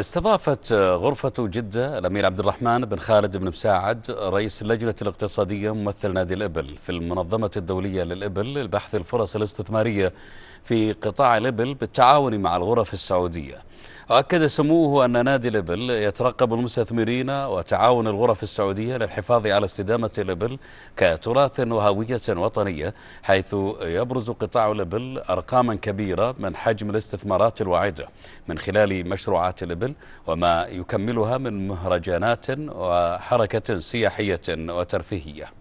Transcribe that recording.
استضافت غرفة جدة الأمير عبد الرحمن بن خالد بن مساعد رئيس اللجنة الاقتصادية ممثل نادي الإبل في المنظمة الدولية للإبل لبحث الفرص الاستثمارية في قطاع الإبل بالتعاون مع الغرف السعودية وأكد سموه أن نادي الإبل يترقب المستثمرين وتعاون الغرف السعودية للحفاظ على استدامة الإبل كتراث وهوية وطنية حيث يبرز قطاع الإبل أرقاما كبيرة من حجم الاستثمارات الواعدة من خلال مشروعات الإبل وما يكملها من مهرجانات وحركة سياحية وترفيهية